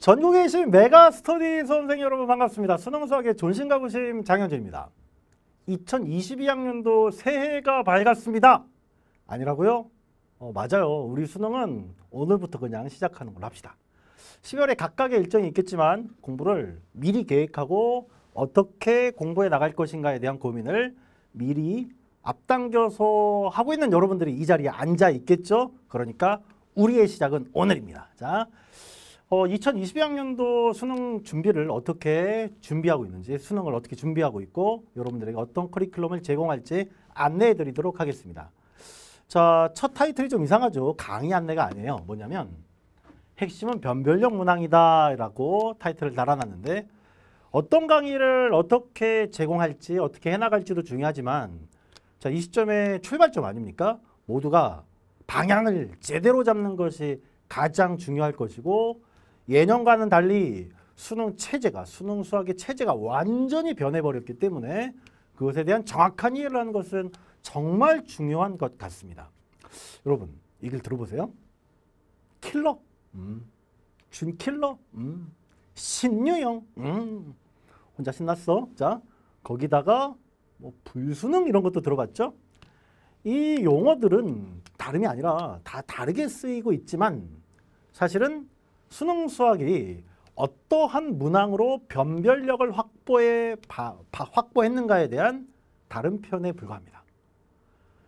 전국에 계신 메가 스터디 선생 여러분 반갑습니다. 수능 수학의 존심과 구심 장현재입니다. 2022학년도 새해가 밝았습니다. 아니라고요? 어, 맞아요. 우리 수능은 오늘부터 그냥 시작하는 걸로 합시다. 10월에 각각의 일정이 있겠지만 공부를 미리 계획하고 어떻게 공부해 나갈 것인가에 대한 고민을 미리 앞당겨서 하고 있는 여러분들이 이 자리에 앉아 있겠죠? 그러니까 우리의 시작은 오늘입니다. 자, 어, 2022학년도 수능 준비를 어떻게 준비하고 있는지 수능을 어떻게 준비하고 있고 여러분들에게 어떤 커리큘럼을 제공할지 안내해 드리도록 하겠습니다. 자, 첫 타이틀이 좀 이상하죠. 강의 안내가 아니에요. 뭐냐면 핵심은 변별력 문항이다 라고 타이틀을 달아놨는데 어떤 강의를 어떻게 제공할지 어떻게 해나갈지도 중요하지만 자, 이 시점에 출발점 아닙니까? 모두가 방향을 제대로 잡는 것이 가장 중요할 것이고 예년과는 달리 수능 체제가 수능 수학의 체제가 완전히 변해버렸기 때문에 그것에 대한 정확한 이해를 하는 것은 정말 중요한 것 같습니다. 여러분 이걸 들어보세요. 킬러, 음. 준킬러, 음. 신유형, 음. 혼자 신났어. 자 거기다가 뭐 불수능 이런 것도 들어봤죠? 이 용어들은 다름이 아니라 다 다르게 쓰이고 있지만 사실은 수능 수학이 어떠한 문항으로 변별력을 확보해 바, 바, 확보했는가에 대한 다른 편에 불과합니다.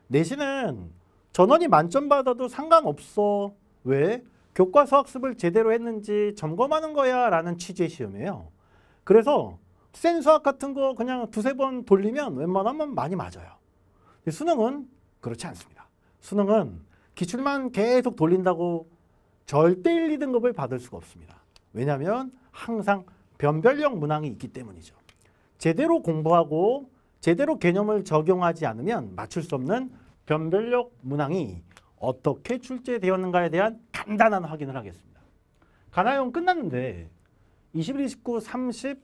내신은 전원이 만점 받아도 상관없어. 왜? 교과서 학습을 제대로 했는지 점검하는 거야 라는 취지의 시험이에요. 그래서 센 수학 같은 거 그냥 두세 번 돌리면 웬만하면 많이 맞아요. 수능은 그렇지 않습니다. 수능은 기출만 계속 돌린다고 절대 1, 2등급을 받을 수가 없습니다. 왜냐하면 항상 변별력 문항이 있기 때문이죠. 제대로 공부하고 제대로 개념을 적용하지 않으면 맞출 수 없는 변별력 문항이 어떻게 출제되었는가에 대한 간단한 확인을 하겠습니다. 가나형 끝났는데 21, 29, 30,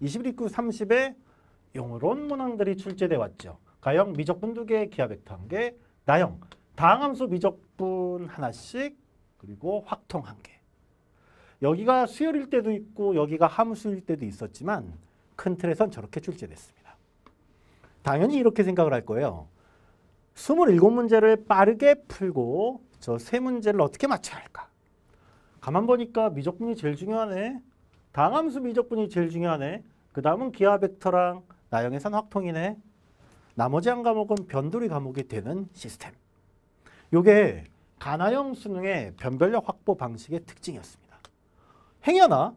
21, 29, 30에 용어론 문항들이 출제되어 왔죠. 가형 미적분 2개, 기하벡터 1개, 나형 다항함수 미적분 하나씩, 그리고 확통한 개. 여기가 수열일 때도 있고 여기가 함수일 때도 있었지만 큰 틀에선 저렇게 출제됐습니다. 당연히 이렇게 생각을 할 거예요. 27문제를 빠르게 풀고 저 세 문제를 어떻게 맞춰야 할까? 가만 보니까 미적분이 제일 중요하네. 당함수 미적분이 제일 중요하네. 그 다음은 기하 벡터랑 나형예산 확통이네. 나머지 한 과목은 변두리 과목이 되는 시스템. 요게 가나형 수능의 변별력 확보 방식의 특징이었습니다. 행여나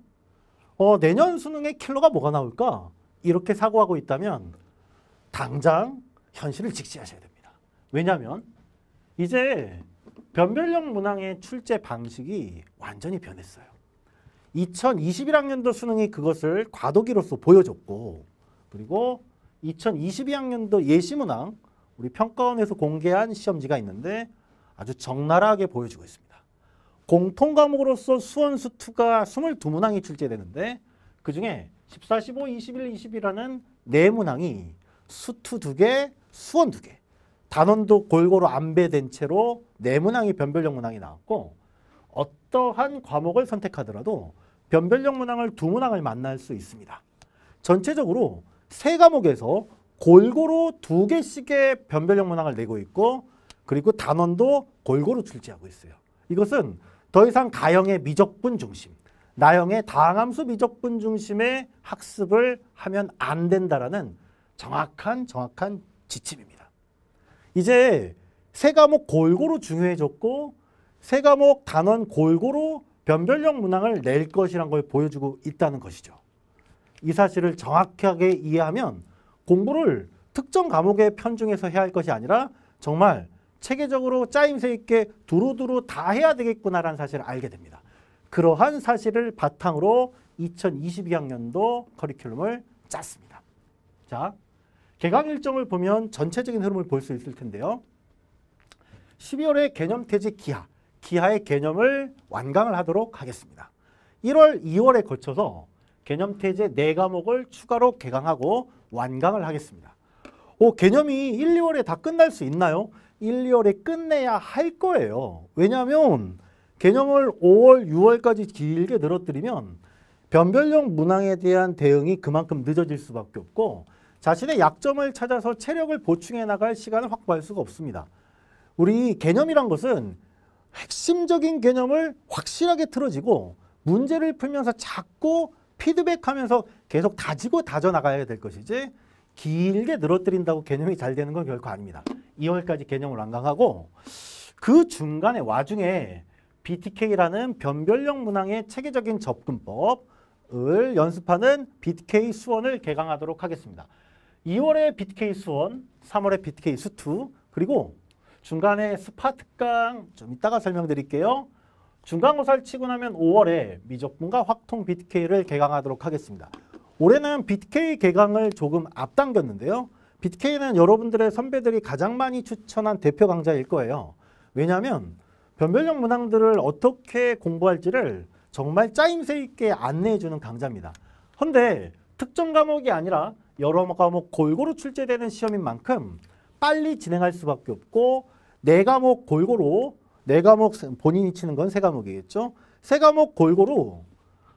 어, 내년 수능의 킬러가 뭐가 나올까? 이렇게 사고하고 있다면 당장 현실을 직시하셔야 됩니다. 왜냐하면 이제 변별력 문항의 출제 방식이 완전히 변했어요. 2021학년도 수능이 그것을 과도기로서 보여줬고 그리고 2022학년도 예시문항 우리 평가원에서 공개한 시험지가 있는데 아주 적나라하게 보여주고 있습니다. 공통 과목으로서 수원수투가 22문항이 출제되는데 그중에 14, 15, 21, 20이라는 네 문항이 수투 두개 수원 두개 단원도 골고루 안배된 채로 네 문항이 변별력 문항이 나왔고 어떠한 과목을 선택하더라도 변별력 문항을 두 문항을 만날 수 있습니다. 전체적으로 세 과목에서 골고루 두 개씩의 변별력 문항을 내고 있고 그리고 단원도 골고루 출제하고 있어요. 이것은 더 이상 가형의 미적분 중심, 나형의 다항함수 미적분 중심의 학습을 하면 안 된다라는 정확한 정확한 지침입니다. 이제 세 과목 골고루 중요해졌고 세 과목 단원 골고루 변별력 문항을 낼 것이란 걸 보여주고 있다는 것이죠. 이 사실을 정확하게 이해하면 공부를 특정 과목에 편중해서 해야 할 것이 아니라 정말 체계적으로 짜임새 있게 두루두루 다 해야 되겠구나라는 사실을 알게 됩니다. 그러한 사실을 바탕으로 2022학년도 커리큘럼을 짰습니다. 자, 개강 일정을 보면 전체적인 흐름을 볼 수 있을 텐데요. 12월에 개념 퇴직 기하, 기하의 개념을 완강을 하도록 하겠습니다. 1월, 2월에 거쳐서 개념 퇴제 4과목을 추가로 개강하고 완강을 하겠습니다. 오, 개념이 1, 2월에 다 끝날 수 있나요? 1, 2월에 끝내야 할 거예요. 왜냐하면 개념을 5월, 6월까지 길게 늘어뜨리면 변별력 문항에 대한 대응이 그만큼 늦어질 수밖에 없고 자신의 약점을 찾아서 체력을 보충해 나갈 시간을 확보할 수가 없습니다. 우리 개념이란 것은 핵심적인 개념을 확실하게 틀어지고 문제를 풀면서 자꾸 피드백하면서 계속 다지고 다져 나가야 될 것이지 길게 늘어뜨린다고 개념이 잘 되는 건 결코 아닙니다. 2월까지 개념을 완강하고 그 중간에 와중에 BTK라는 변별력 문항의 체계적인 접근법을 연습하는 BTK 수원을 개강하도록 하겠습니다. 2월에 BTK 수원, 3월에 BTK 수투, 그리고 중간에 스파특강 좀 이따가 설명드릴게요. 중간고사를 치고 나면 5월에 미적분과 확통 BTK를 개강하도록 하겠습니다. 올해는 BTK 개강을 조금 앞당겼는데요. BTK는 여러분들의 선배들이 가장 많이 추천한 대표 강좌일 거예요. 왜냐하면 변별력 문항들을 어떻게 공부할지를 정말 짜임새 있게 안내해주는 강좌입니다. 헌데 특정 과목이 아니라 여러 과목 골고루 출제되는 시험인 만큼 빨리 진행할 수밖에 없고 네 과목 골고루 네 과목 본인이 치는 건 세 과목이겠죠. 세 과목 골고루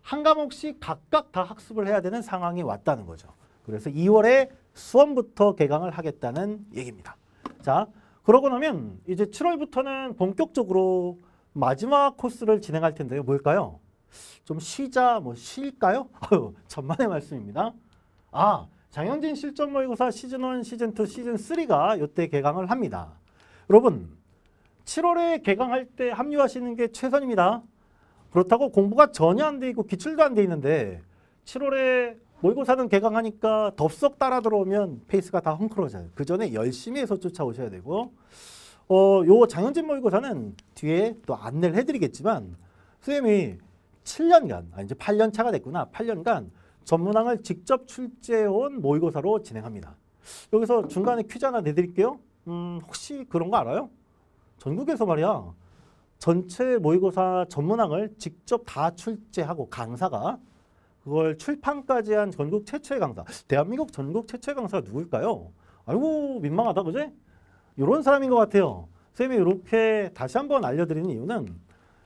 한 과목씩 각각 다 학습을 해야 되는 상황이 왔다는 거죠. 그래서 2월에 수험부터 개강을 하겠다는 얘기입니다. 자, 그러고 나면 이제 7월부터는 본격적으로 마지막 코스를 진행할 텐데요. 뭘까요? 좀 쉬자, 뭐 쉴까요? 전유만의 말씀입니다. 아, 장영진 실전 모의고사 시즌1, 시즌2, 시즌3가 이때 개강을 합니다. 여러분, 7월에 개강할 때 합류하시는 게 최선입니다. 그렇다고 공부가 전혀 안 돼 있고 기출도 안 돼 있는데 7월에 모의고사는 개강하니까 덥석 따라 들어오면 페이스가 다 헝클어져요. 그 전에 열심히 해서 쫓아오셔야 되고 어, 요 장현진 모의고사는 뒤에 또 안내를 해드리겠지만 선생님이 7년간, 아 이제 8년 차가 됐구나. 8년간 전문항을 직접 출제해온 모의고사로 진행합니다. 여기서 중간에 퀴즈 하나 내드릴게요. 음, 혹시 그런 거 알아요? 전국에서 말이야. 전체 모의고사 전문항을 직접 다 출제하고 강사가 그걸 출판까지 한 전국 최초의 강사. 대한민국 전국 최초의 강사가 누굴까요? 아이고 민망하다 그지? 이런 사람인 것 같아요. 선이 이렇게 다시 한번 알려드리는 이유는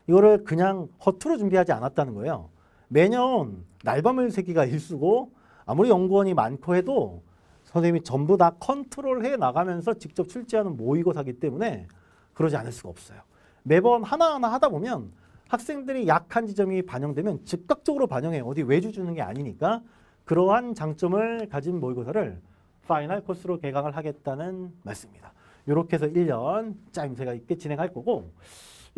이거를 그냥 허투루 준비하지 않았다는 거예요. 매년 날밤을 새기가 일수고 아무리 연구원이 많고 해도 선생님이 전부 다 컨트롤해 나가면서 직접 출제하는 모의고사기 때문에 그러지 않을 수가 없어요. 매번 하나하나 하다 보면 학생들이 약한 지점이 반영되면 즉각적으로 반영해 어디 외주 주는 게 아니니까 그러한 장점을 가진 모의고사를 파이널 코스로 개강을 하겠다는 말씀입니다. 이렇게 해서 1년 짜임새가 있게 진행할 거고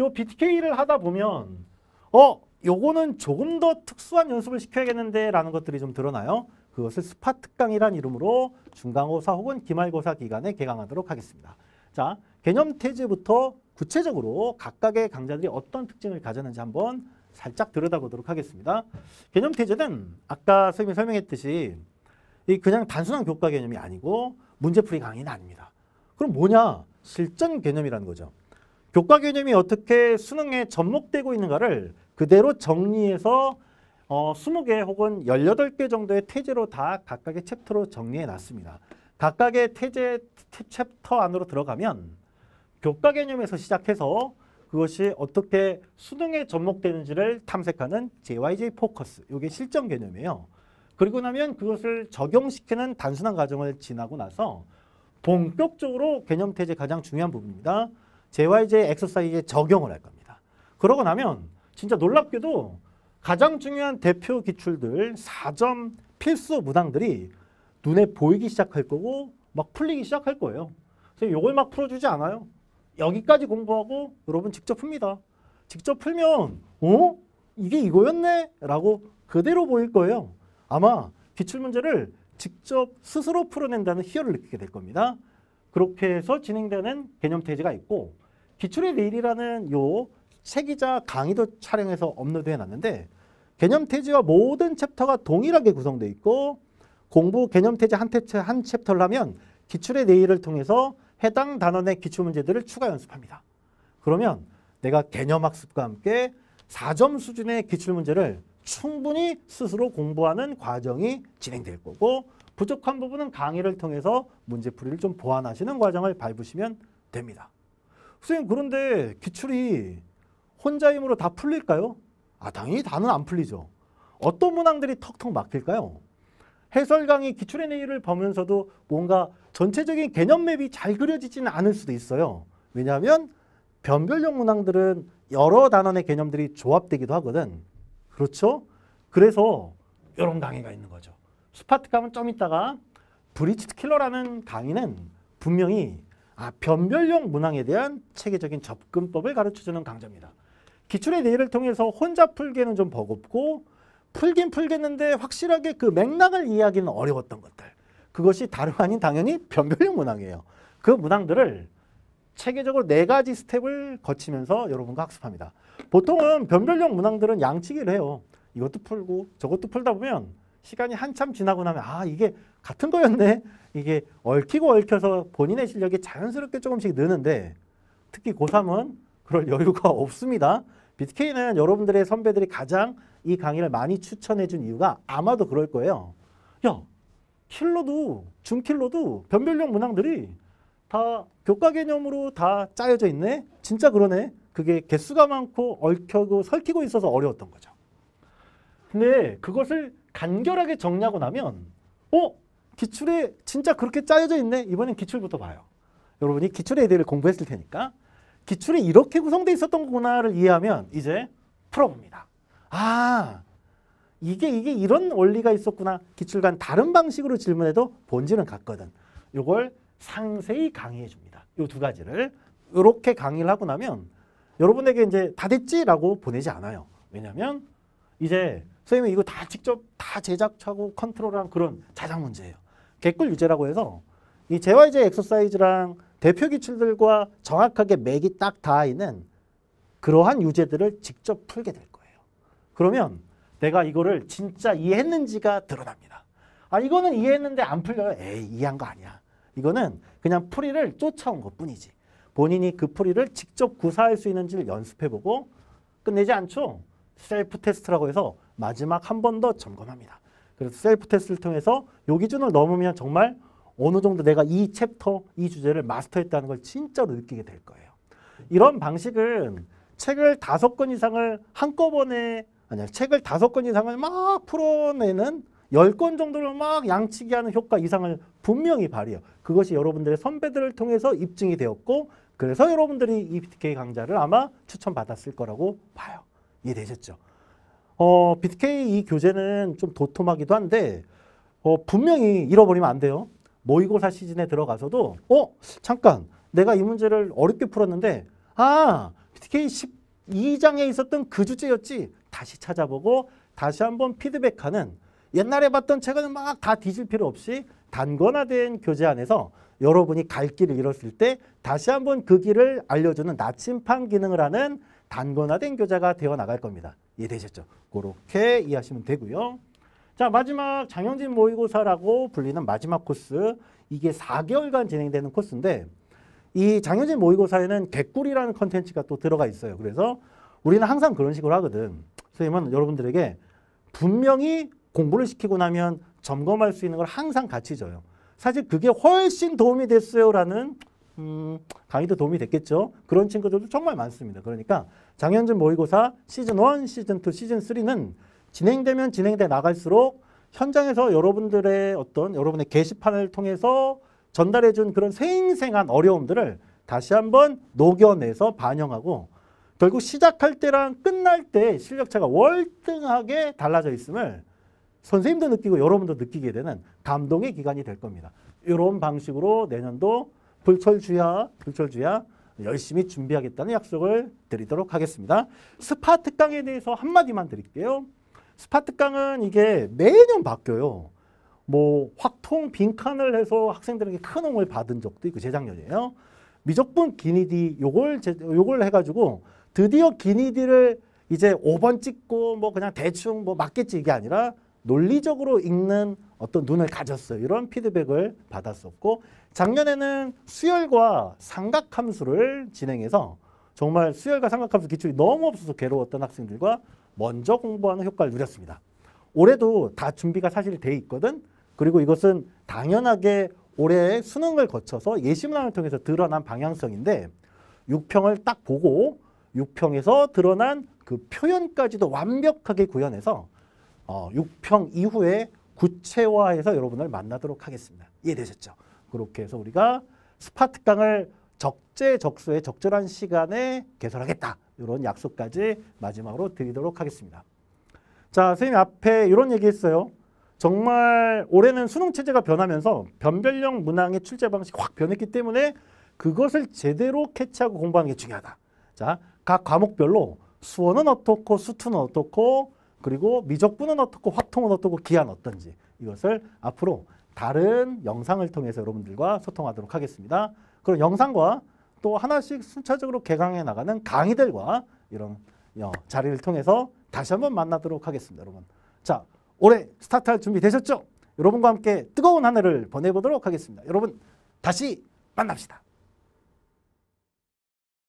요 BTK를 하다 보면 어 요거는 조금 더 특수한 연습을 시켜야겠는데 라는 것들이 좀 드러나요. 그것을 스파특강이란 이름으로 중간고사 혹은 기말고사 기간에 개강하도록 하겠습니다. 자 개념 태지부터 구체적으로 각각의 강좌들이 어떤 특징을 가졌는지 한번 살짝 들여다보도록 하겠습니다. 개념 태제는 아까 선생님이 설명했듯이 이 그냥 단순한 교과 개념이 아니고 문제풀이 강의는 아닙니다. 그럼 뭐냐? 실전 개념이라는 거죠. 교과 개념이 어떻게 수능에 접목되고 있는가를 그대로 정리해서 어, 20개 혹은 18개 정도의 태제로 다 각각의 챕터로 정리해 놨습니다. 각각의 태제 챕터 안으로 들어가면 교과 개념에서 시작해서 그것이 어떻게 수능에 접목되는지를 탐색하는 JYJ 포커스. 이게 실전 개념이에요. 그리고 나면 그것을 적용시키는 단순한 과정을 지나고 나서 본격적으로 개념 태제 가장 중요한 부분입니다. JYJ 엑서사이즈에 적용을 할 겁니다. 그러고 나면 진짜 놀랍게도 가장 중요한 대표 기출들 4점 필수 문항들이 눈에 보이기 시작할 거고 막 풀리기 시작할 거예요. 그래서 이걸 막 풀어주지 않아요. 여기까지 공부하고 여러분 직접 풉니다. 직접 풀면 어? 이게 이거였네? 라고 그대로 보일 거예요. 아마 기출문제를 직접 스스로 풀어낸다는 희열을 느끼게 될 겁니다. 그렇게 해서 진행되는 개념 페이지가 있고 기출의 내일이라는 요 세기자 강의도 촬영해서 업로드해 놨는데 개념 페이지와 모든 챕터가 동일하게 구성돼 있고 공부 개념 페이지 한, 한 챕터를 하면 기출의 내일을 통해서 해당 단원의 기출문제들을 추가 연습합니다. 그러면 내가 개념학습과 함께 4점 수준의 기출문제를 충분히 스스로 공부하는 과정이 진행될 거고 부족한 부분은 강의를 통해서 문제풀이를 좀 보완하시는 과정을 밟으시면 됩니다. 선생님 그런데 기출이 혼자 힘으로 다 풀릴까요? 아 당연히 다는 안 풀리죠. 어떤 문항들이 턱턱 막힐까요? 해설 강의 기출의 내용을 보면서도 뭔가 전체적인 개념 맵이 잘 그려지지는 않을 수도 있어요. 왜냐하면 변별력 문항들은 여러 단원의 개념들이 조합되기도 하거든. 그렇죠? 그래서 이런 강의가 있는 거죠. 스파트감은 좀 있다가 브리치트 킬러라는 강의는 분명히 아, 변별력 문항에 대한 체계적인 접근법을 가르쳐주는 강좌입니다. 기출의 내일을 통해서 혼자 풀기에는 좀 버겁고 풀긴 풀겠는데 확실하게 그 맥락을 이해하기는 어려웠던 것들. 그것이 다름 아닌 당연히 변별력 문항이에요. 그 문항들을 체계적으로 네 가지 스텝을 거치면서 여러분과 학습합니다. 보통은 변별력 문항들은 양치기를 해요. 이것도 풀고 저것도 풀다 보면 시간이 한참 지나고 나면 아 이게 같은 거였네. 이게 얽히고 얽혀서 본인의 실력이 자연스럽게 조금씩 느는데 특히 고3은 그럴 여유가 없습니다. BTK는 여러분들의 선배들이 가장 이 강의를 많이 추천해 준 이유가 아마도 그럴 거예요. 야, 킬러도, 중킬러도 변별력 문항들이 다 교과 개념으로 다 짜여져 있네? 진짜 그러네? 그게 개수가 많고 얽혀고 설키고 있어서 어려웠던 거죠. 근데 그것을 간결하게 정리하고 나면 어? 기출에 진짜 그렇게 짜여져 있네? 이번엔 기출부터 봐요. 여러분이 기출에 대해 공부했을 테니까 기출이 이렇게 구성되어 있었던 거구나를 이해하면 이제 풀어봅니다. 아, 이게 이게 이런 원리가 있었구나. 기출과 다른 방식으로 질문해도 본질은 같거든. 요걸 상세히 강의해 줍니다. 요 두 가지를 이렇게 강의를 하고 나면 여러분에게 이제 다 됐지라고 보내지 않아요. 왜냐하면 이제 선생님이 이거 다 직접 다 제작하고 컨트롤한 그런 자작 문제예요. 개꿀 유제라고 해서 이재화유 엑서사이즈랑 대표 기출들과 정확하게 맥이 딱 닿아 있는 그러한 유제들을 직접 풀게 될 거예요. 그러면 내가 이거를 진짜 이해했는지가 드러납니다. 아 이거는 이해했는데 안 풀려요. 에이 이해한 거 아니야. 이거는 그냥 풀이를 쫓아온 것뿐이지. 본인이 그 풀이를 직접 구사할 수 있는지를 연습해보고 끝내지 않죠. 셀프 테스트라고 해서 마지막 한 번 더 점검합니다. 그래서 셀프 테스트를 통해서 요 기준을 넘으면 정말 어느 정도 내가 이 챕터, 이 주제를 마스터했다는 걸 진짜로 느끼게 될 거예요. 이런 방식은 책을 다섯 권 이상을 한꺼번에 아니야 책을 다섯 권 이상을 막 풀어내는 열 권 정도를 막 양치기 하는 효과 이상을 분명히 발휘해요. 그것이 여러분들의 선배들을 통해서 입증이 되었고 그래서 여러분들이 EBTK 강좌를 아마 추천받았을 거라고 봐요. 이해되셨죠? 어, BTK 이 교재는 좀 도톰하기도 한데 어, 분명히 잃어버리면 안 돼요. 모의고사 시즌에 들어가서도 어? 잠깐 내가 이 문제를 어렵게 풀었는데 아! PTK 12장에 있었던 그 주제였지 다시 찾아보고 다시 한번 피드백하는 옛날에 봤던 책은 막 다 뒤질 필요 없이 단권화된 교재 안에서 여러분이 갈 길을 잃었을 때 다시 한번 그 길을 알려주는 나침판 기능을 하는 단권화된 교재가 되어 나갈 겁니다. 이해되셨죠? 그렇게 이해하시면 되고요. 자 마지막 장영진 모의고사라고 불리는 마지막 코스 이게 4개월간 진행되는 코스인데 이 장영진 모의고사에는 개꿀이라는 컨텐츠가 또 들어가 있어요. 그래서 우리는 항상 그런 식으로 하거든. 선생님은 여러분들에게 분명히 공부를 시키고 나면 점검할 수 있는 걸 항상 같이 줘요. 사실 그게 훨씬 도움이 됐어요라는 음, 강의도 도움이 됐겠죠. 그런 친구들도 정말 많습니다. 그러니까 장현진 모의고사 시즌 1, 시즌 2, 시즌 3는 진행되면 진행돼 나갈수록 현장에서 여러분들의 어떤 여러분의 게시판을 통해서 전달해 준 그런 생생한 어려움들을 다시 한번 녹여내서 반영하고 결국 시작할 때랑 끝날 때 실력차가 월등하게 달라져 있음을 선생님도 느끼고 여러분도 느끼게 되는 감동의 기간이 될 겁니다. 이런 방식으로 내년도 불철주야, 불철주야 열심히 준비하겠다는 약속을 드리도록 하겠습니다. 스파 특강에 대해서 한마디만 드릴게요. 스파트깡은 이게 매년 바뀌어요. 뭐 확통 빈칸을 해서 학생들에게 큰 홍을 받은 적도 있고 재작년이에요. 미적분 기니디 요걸 제, 요걸 해가지고 드디어 기니디를 이제 5번 찍고 뭐 그냥 대충 뭐 맞겠지 이게 아니라 논리적으로 읽는 어떤 눈을 가졌어요. 이런 피드백을 받았었고 작년에는 수열과 삼각함수를 진행해서 정말 수열과 삼각함수 기출이 너무 없어서 괴로웠던 학생들과 먼저 공부하는 효과를 누렸습니다. 올해도 다 준비가 사실 돼 있거든. 그리고 이것은 당연하게 올해 수능을 거쳐서 예심란을 통해서 드러난 방향성인데 6평을 딱 보고 6평에서 드러난 그 표현까지도 완벽하게 구현해서 어, 6평 이후에 구체화해서 여러분을 만나도록 하겠습니다. 이해되셨죠? 그렇게 해서 우리가 스파트 강을 적재적소에 적절한 시간에 개설하겠다. 이런 약속까지 마지막으로 드리도록 하겠습니다. 자, 선생님 앞에 이런 얘기 했어요. 정말 올해는 수능 체제가 변하면서 변별형 문항의 출제 방식이 확 변했기 때문에 그것을 제대로 캐치하고 공부하는 게 중요하다. 자, 각 과목별로 수원은 어떻고 수투는 어떻고 그리고 미적분은 어떻고 화통은 어떻고 기한 어떤지 이것을 앞으로 다른 영상을 통해서 여러분들과 소통하도록 하겠습니다. 그럼 영상과 또 하나씩 순차적으로 개강해 나가는 강의들과 이런 어, 자리를 통해서 다시 한번 만나도록 하겠습니다. 여러분. 자, 올해 스타트할 준비 되셨죠? 여러분과 함께 뜨거운 한 해를 보내보도록 하겠습니다. 여러분, 다시 만납시다.